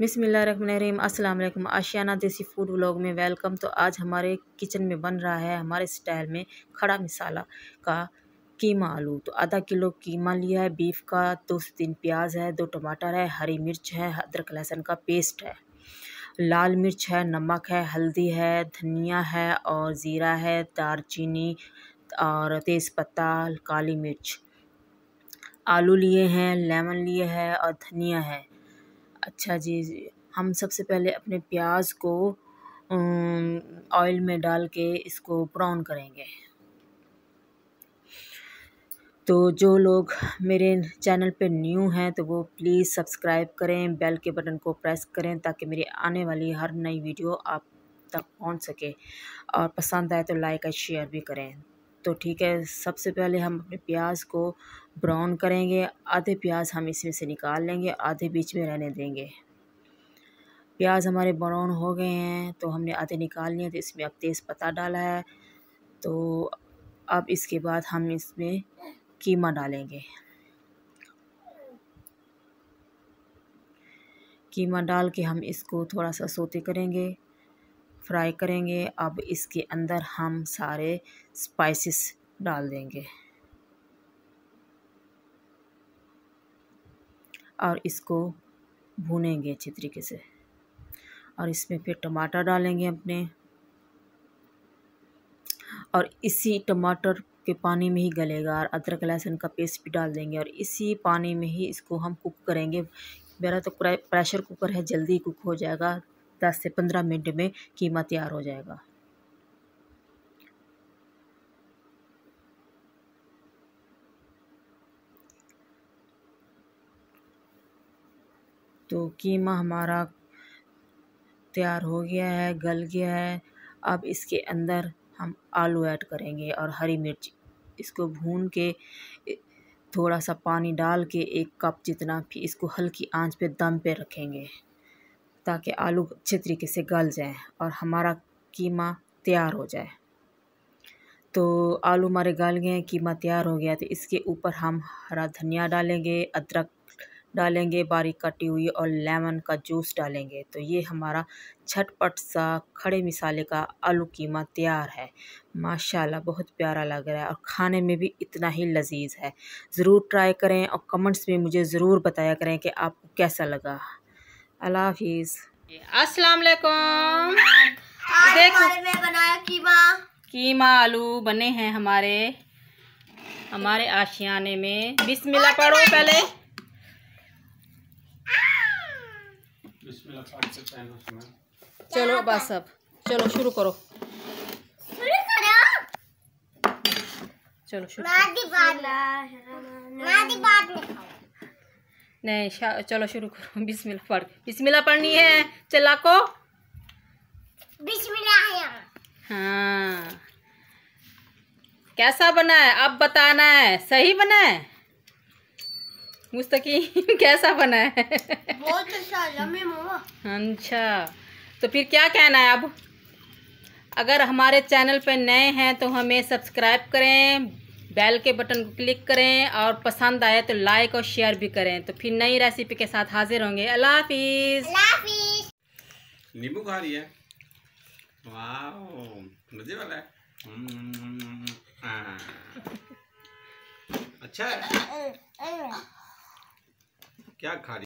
बिसमीम असलम आशियाना देसी food vlog में वेलकम तो आज हमारे किचन में बन रहा है हमारे स्टाइल में खड़ा मसाला का कीमा आलू तो आधा किलो कीमा लिया है बीफ का दो से तीन प्याज है दो टमाटर है हरी मिर्च है अदरक लहसुन का पेस्ट है लाल मिर्च है नमक है हल्दी है धनिया है और ज़ीरा है दारचीनी और तेज़पत्ता काली मिर्च आलू लिए हैं लेमन लिए है और धनिया है अच्छा जी हम सबसे पहले अपने प्याज को ऑयल में डाल के इसको ब्राउन करेंगे तो जो लोग मेरे चैनल पे न्यू हैं तो वो प्लीज़ सब्सक्राइब करें बेल के बटन को प्रेस करें ताकि मेरी आने वाली हर नई वीडियो आप तक पहुंच सके और पसंद आए तो लाइक और शेयर भी करें तो ठीक है सबसे पहले हम अपने प्याज को ब्राउन करेंगे आधे प्याज हम इसमें से निकाल लेंगे आधे बीच में रहने देंगे प्याज हमारे ब्राउन हो गए हैं तो हमने आधे निकाल लिए तो इसमें अब तेज़ पत्ता डाला है तो अब इसके बाद हम इसमें कीमा डालेंगे कीमा डाल के हम इसको थोड़ा सा सोते करेंगे फ्राई करेंगे अब इसके अंदर हम सारे स्पाइसेस डाल देंगे और इसको भूनेंगे अच्छी तरीके से और इसमें फिर टमाटर डालेंगे अपने और इसी टमाटर के पानी में ही गलेगा और अदरक लहसुन का पेस्ट भी डाल देंगे और इसी पानी में ही इसको हम कुक करेंगे मेरा तो प्रेशर कुकर है जल्दी कुक हो जाएगा 10 से 15 मिनट में कीमा तैयार हो जाएगा तो कीमा हमारा तैयार हो गया है गल गया है अब इसके अंदर हम आलू ऐड करेंगे और हरी मिर्च इसको भून के थोड़ा सा पानी डाल के एक कप जितना भी इसको हल्की आंच पे दम पे रखेंगे ताकि आलू अच्छे तरीके से गल जाए और हमारा कीमा तैयार हो जाए तो आलू हमारे गल गए कीमा तैयार हो गया तो इसके ऊपर हम हरा धनिया डालेंगे अदरक डालेंगे बारीक कटी हुई और लेमन का जूस डालेंगे तो ये हमारा छटपट सा खड़े मिसाले का आलू कीमा तैयार है माशाल्लाह बहुत प्यारा लग रहा है और खाने में भी इतना ही लजीज है ज़रूर ट्राई करें और कमेंट्स में मुझे ज़रूर बताया करें कि आपको कैसा लगा अल्लाह हाफिज़ अस्सलाम वालेकुम देखो बनाया कीमा कीमा आलू बने हैं हमारे हमारे आशियाने में बिस्मिल्लाह पढ़ो पहले चलो बस अब चलो शुरू करो चलो शुरू नहीं चलो शुरू करो बिस्मिल्लाह पढ़ बिस्मिल्लाह पढ़नी है चला को बिस्मिल्लाह हाँ कैसा बना है अब बताना है सही बना है मुस्तकी कैसा बना है बहुत अच्छा अच्छा तो फिर क्या कहना है अब अगर हमारे चैनल पर नए हैं तो हमें सब्सक्राइब करें बेल के बटन को क्लिक करें और पसंद आए तो लाइक और शेयर भी करें तो फिर नई रेसिपी के साथ हाजिर होंगे अल्लाह हाफिज नींबू खा रही है मजे वाला है हम्म, हम्म, हम्म, अच्छा है? क्या खा रही